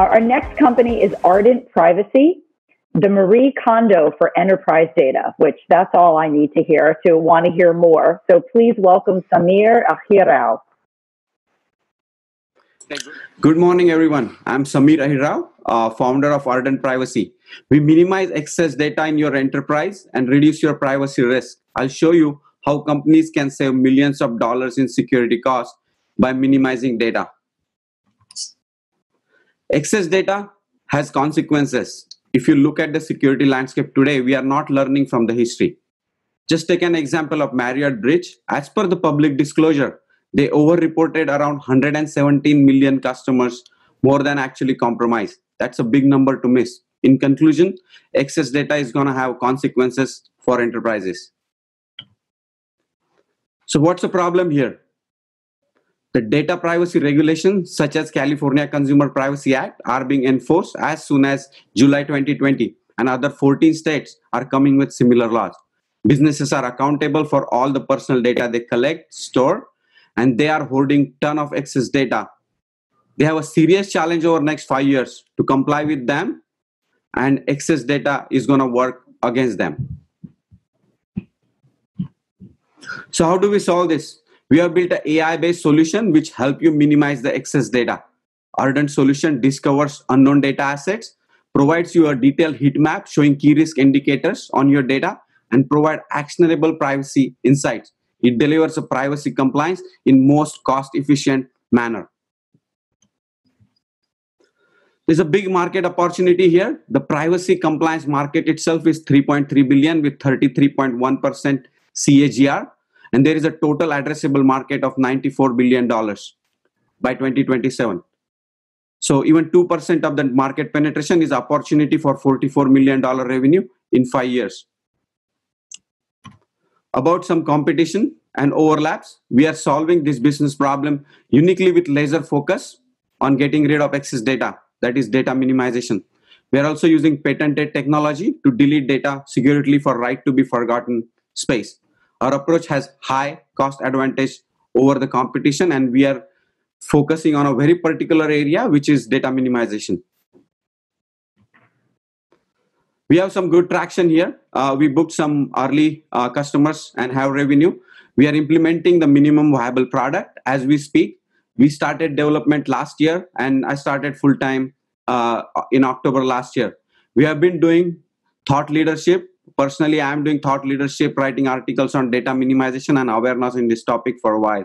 Uh, our next company is Ardent Privacy, the Marie Kondo for enterprise data, which that's all I need to hear to want to hear more. So please welcome Samir Ahirao. Good morning, everyone. I'm Samir Ahirao, uh, founder of Ardent Privacy. We minimize excess data in your enterprise and reduce your privacy risk. I'll show you how companies can save millions of dollars in security costs by minimizing data. Excess data has consequences. If you look at the security landscape today, we are not learning from the history. Just take an example of Marriott Bridge. As per the public disclosure, they overreported around 117 million customers more than actually compromised. That's a big number to miss. In conclusion, excess data is going to have consequences for enterprises. So, what's the problem here? The data privacy regulations, such as California Consumer Privacy Act, are being enforced as soon as July 2020, and other 14 states are coming with similar laws. Businesses are accountable for all the personal data they collect, store, and they are holding ton of excess data. They have a serious challenge over next five years to comply with them, and excess data is going to work against them. So how do we solve this? We have built an AI-based solution which help you minimize the excess data. Ardent solution discovers unknown data assets, provides you a detailed heat map showing key risk indicators on your data, and provide actionable privacy insights. It delivers a privacy compliance in most cost-efficient manner. There's a big market opportunity here. The privacy compliance market itself is 3.3 billion with 33.1% CAGR and there is a total addressable market of 94 billion dollars by 2027 so even 2% of the market penetration is opportunity for 44 million dollar revenue in 5 years about some competition and overlaps we are solving this business problem uniquely with laser focus on getting rid of excess data that is data minimization we are also using patented technology to delete data securely for right to be forgotten space our approach has high cost advantage over the competition and we are focusing on a very particular area which is data minimization we have some good traction here uh, we booked some early uh, customers and have revenue we are implementing the minimum viable product as we speak we started development last year and i started full time uh, in october last year we have been doing thought leadership personally i'm doing thought leadership writing articles on data minimization and awareness in this topic for a while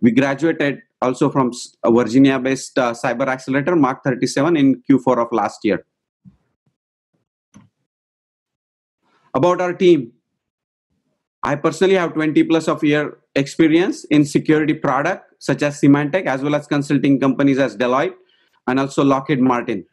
we graduated also from virginia based uh, cyber accelerator mark 37 in q4 of last year about our team i personally have 20 plus of year experience in security product such as symantec as well as consulting companies as deloitte and also lockheed martin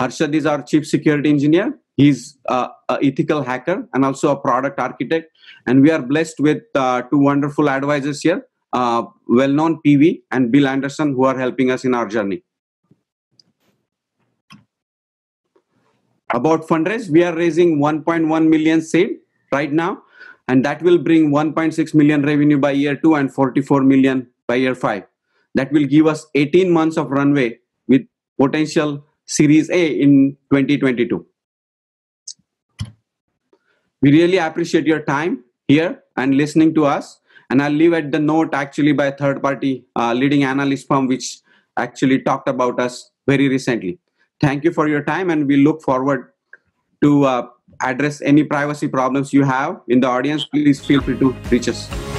harshad is our chief security engineer He's uh, an ethical hacker and also a product architect. And we are blessed with uh, two wonderful advisors here, uh, well-known PV and Bill Anderson, who are helping us in our journey. About fundraise, we are raising 1.1 million seed right now, and that will bring 1.6 million revenue by year two and 44 million by year five. That will give us 18 months of runway with potential Series A in 2022. We really appreciate your time here and listening to us. And I'll leave at the note actually by a third party uh, leading analyst firm, which actually talked about us very recently. Thank you for your time, and we look forward to uh, address any privacy problems you have in the audience. Please feel free to reach us.